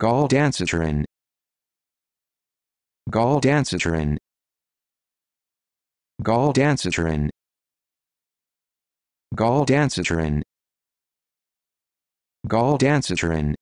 Gall dancitrin. Gall dancitrin. Gall dancitrin. Gall dancitrin. Gall dancitrin.